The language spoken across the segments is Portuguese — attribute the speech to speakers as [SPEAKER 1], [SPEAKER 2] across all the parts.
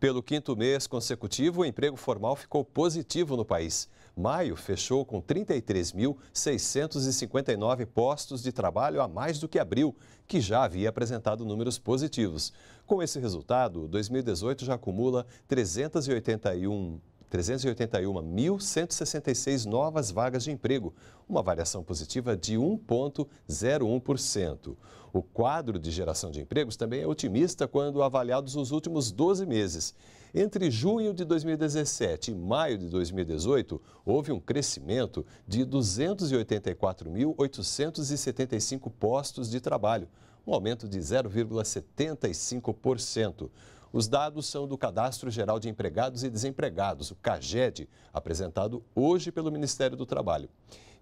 [SPEAKER 1] Pelo quinto mês consecutivo, o emprego formal ficou positivo no país. Maio fechou com 33.659 postos de trabalho a mais do que abril, que já havia apresentado números positivos. Com esse resultado, 2018 já acumula 381 381.166 novas vagas de emprego, uma variação positiva de 1,01%. O quadro de geração de empregos também é otimista quando avaliados os últimos 12 meses. Entre junho de 2017 e maio de 2018, houve um crescimento de 284.875 postos de trabalho, um aumento de 0,75%. Os dados são do Cadastro Geral de Empregados e Desempregados, o CAGED, apresentado hoje pelo Ministério do Trabalho.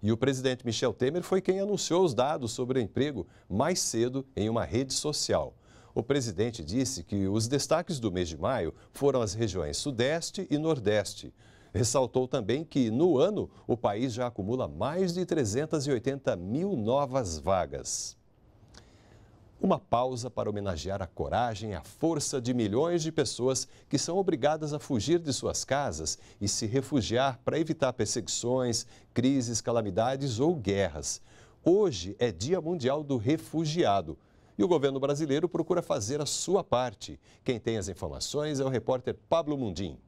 [SPEAKER 1] E o presidente Michel Temer foi quem anunciou os dados sobre o emprego mais cedo em uma rede social. O presidente disse que os destaques do mês de maio foram as regiões Sudeste e Nordeste. Ressaltou também que, no ano, o país já acumula mais de 380 mil novas vagas uma pausa para homenagear a coragem e a força de milhões de pessoas que são obrigadas a fugir de suas casas e se refugiar para evitar perseguições, crises, calamidades ou guerras. Hoje é Dia Mundial do Refugiado. E o governo brasileiro procura fazer a sua parte. Quem tem as informações é o repórter Pablo Mundim.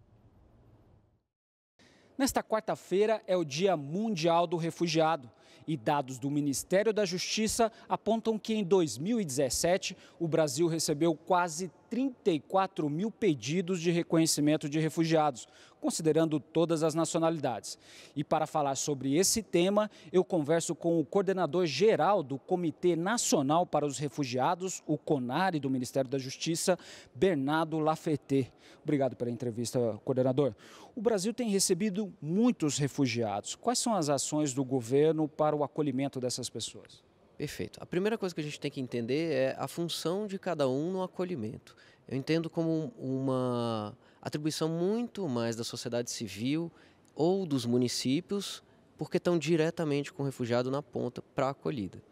[SPEAKER 2] Nesta quarta-feira é o Dia Mundial do Refugiado e dados do Ministério da Justiça apontam que em 2017 o Brasil recebeu quase 34 mil pedidos de reconhecimento de refugiados, considerando todas as nacionalidades. E para falar sobre esse tema, eu converso com o coordenador geral do Comitê Nacional para os Refugiados, o CONARE, do Ministério da Justiça, Bernardo Lafeté. Obrigado pela entrevista, coordenador. O Brasil tem recebido muitos refugiados. Quais são as ações do governo para o acolhimento dessas pessoas? Perfeito. A primeira coisa que a gente tem que entender é a função de cada um no acolhimento. Eu entendo como uma atribuição muito mais da sociedade civil ou dos municípios, porque estão diretamente com o refugiado na ponta para a acolhida.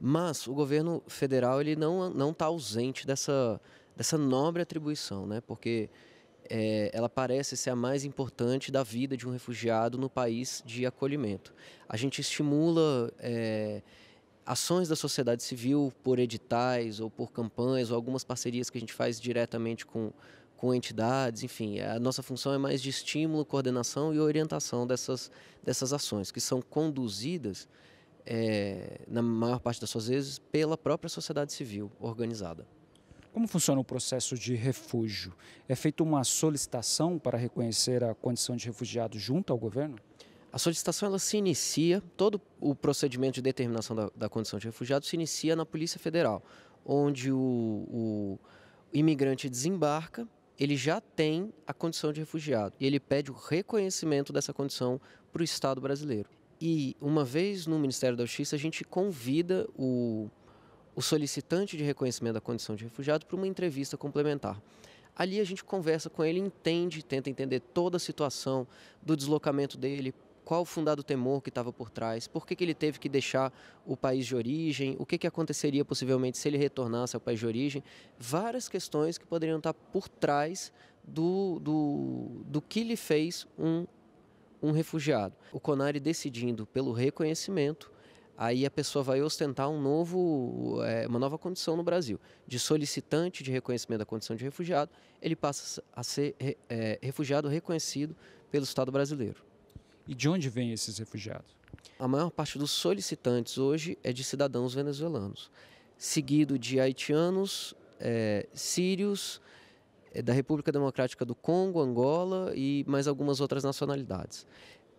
[SPEAKER 2] Mas o governo federal ele não não está ausente dessa dessa nobre atribuição, né? Porque é, ela parece ser a mais importante da vida de um refugiado no país de acolhimento. A gente estimula é, ações da sociedade civil por editais ou por campanhas ou algumas parcerias que a gente faz diretamente com, com entidades, enfim, a nossa função é mais de estímulo, coordenação e orientação dessas, dessas ações, que são conduzidas, é, na maior parte das suas vezes, pela própria sociedade civil organizada. Como funciona o processo de refúgio? É feita uma solicitação para reconhecer a condição de refugiado junto ao governo? A solicitação ela se inicia, todo o procedimento de determinação da, da condição de refugiado se inicia na Polícia Federal, onde o, o imigrante desembarca, ele já tem a condição de refugiado e ele pede o reconhecimento dessa condição para o Estado brasileiro. E uma vez no Ministério da Justiça, a gente convida o, o solicitante de reconhecimento da condição de refugiado para uma entrevista complementar. Ali a gente conversa com ele, entende, tenta entender toda a situação do deslocamento dele, qual o fundado temor que estava por trás, por que, que ele teve que deixar o país de origem, o que, que aconteceria possivelmente se ele retornasse ao país de origem. Várias questões que poderiam estar tá por trás do, do, do que lhe fez um, um refugiado. O Conari decidindo pelo reconhecimento aí a pessoa vai ostentar um novo, é, uma nova condição no Brasil. De solicitante de reconhecimento da condição de refugiado, ele passa a ser é, refugiado reconhecido pelo Estado brasileiro. E de onde vêm esses refugiados? A maior parte dos solicitantes hoje é de cidadãos venezuelanos, seguido de haitianos, é, sírios, é, da República Democrática do Congo, Angola e mais algumas outras nacionalidades.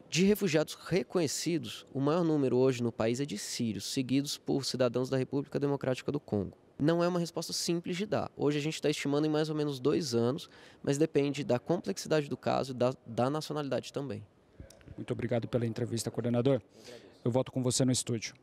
[SPEAKER 2] De refugiados reconhecidos, o maior número hoje no país é de sírios, seguidos por cidadãos da República Democrática do Congo não é uma resposta simples de dar. Hoje a gente está estimando em mais ou menos dois anos, mas depende da complexidade do caso e da, da nacionalidade também. Muito obrigado pela entrevista, coordenador. Eu volto com você no
[SPEAKER 1] estúdio.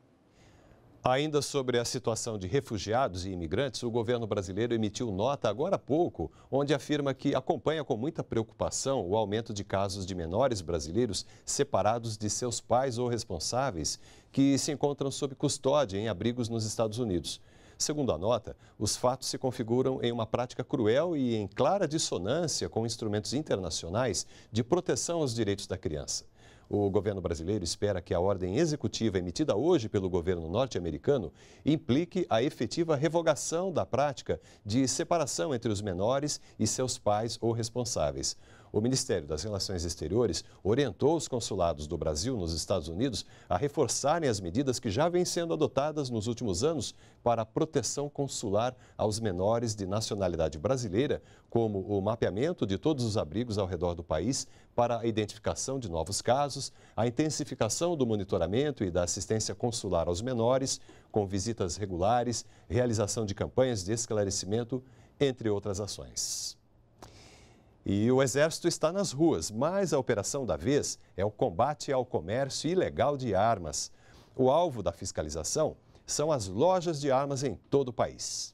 [SPEAKER 1] Ainda sobre a situação de refugiados e imigrantes, o governo brasileiro emitiu nota agora há pouco, onde afirma que acompanha com muita preocupação o aumento de casos de menores brasileiros separados de seus pais ou responsáveis que se encontram sob custódia em abrigos nos Estados Unidos. Segundo a nota, os fatos se configuram em uma prática cruel e em clara dissonância com instrumentos internacionais de proteção aos direitos da criança. O governo brasileiro espera que a ordem executiva emitida hoje pelo governo norte-americano implique a efetiva revogação da prática de separação entre os menores e seus pais ou responsáveis o Ministério das Relações Exteriores orientou os consulados do Brasil nos Estados Unidos a reforçarem as medidas que já vêm sendo adotadas nos últimos anos para a proteção consular aos menores de nacionalidade brasileira, como o mapeamento de todos os abrigos ao redor do país para a identificação de novos casos, a intensificação do monitoramento e da assistência consular aos menores, com visitas regulares, realização de campanhas de esclarecimento, entre outras ações. E o Exército está nas ruas, mas a operação da vez é o combate ao comércio ilegal de armas. O alvo da fiscalização são as lojas de armas em todo o país.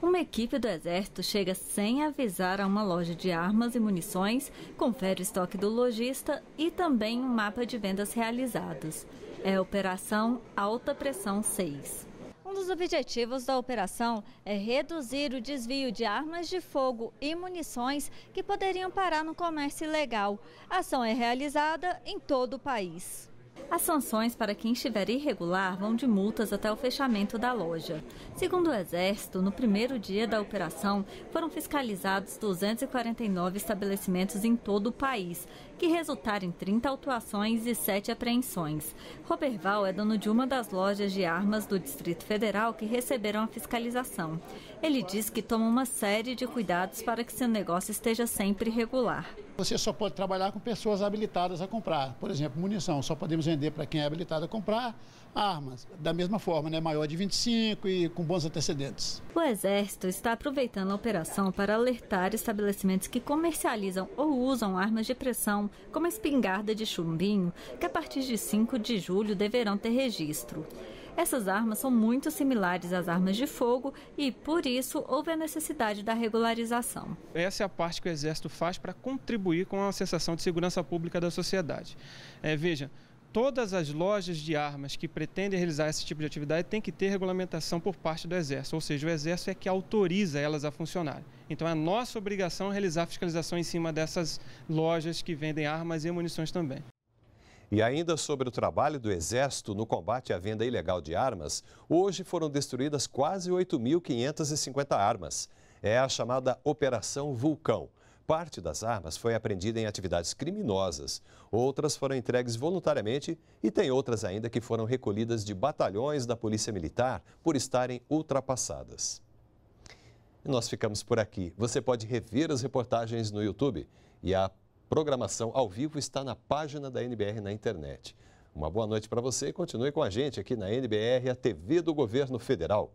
[SPEAKER 3] Uma equipe do Exército chega sem avisar a uma loja de armas e munições, confere o estoque do lojista e também um mapa de vendas realizados. É a Operação Alta Pressão 6. Um dos objetivos da operação é reduzir o desvio de armas de fogo e munições que poderiam parar no comércio ilegal. A ação é realizada em todo o país. As sanções para quem estiver irregular vão de multas até o fechamento da loja. Segundo o Exército, no primeiro dia da operação, foram fiscalizados 249 estabelecimentos em todo o país, que resultaram em 30 autuações e 7 apreensões. Roberval é dono de uma das lojas de armas do Distrito Federal que receberam a fiscalização. Ele diz que toma uma série de cuidados para que seu negócio esteja sempre regular. Você só pode trabalhar com pessoas habilitadas a comprar. Por exemplo, munição, só podemos vender para quem é habilitado a comprar. Armas, da mesma forma, né? maior de 25 e com bons antecedentes. O Exército está aproveitando a operação para alertar estabelecimentos que comercializam ou usam armas de pressão, como a espingarda de chumbinho, que a partir de 5 de julho deverão ter registro. Essas armas são muito similares às armas de fogo e, por isso, houve a necessidade da regularização.
[SPEAKER 1] Essa é a parte que o Exército faz para contribuir com a sensação de segurança pública da sociedade. É, veja, todas as lojas de armas que pretendem realizar esse tipo de atividade têm que ter regulamentação por parte do Exército, ou seja, o Exército é que autoriza elas a funcionarem. Então é nossa obrigação realizar fiscalização em cima dessas lojas que vendem armas e munições também. E ainda sobre o trabalho do Exército no combate à venda ilegal de armas, hoje foram destruídas quase 8.550 armas. É a chamada Operação Vulcão. Parte das armas foi apreendida em atividades criminosas, outras foram entregues voluntariamente e tem outras ainda que foram recolhidas de batalhões da Polícia Militar por estarem ultrapassadas. nós ficamos por aqui. Você pode rever as reportagens no YouTube e a programação ao vivo está na página da NBR na internet. Uma boa noite para você e continue com a gente aqui na NBR, a TV do Governo Federal.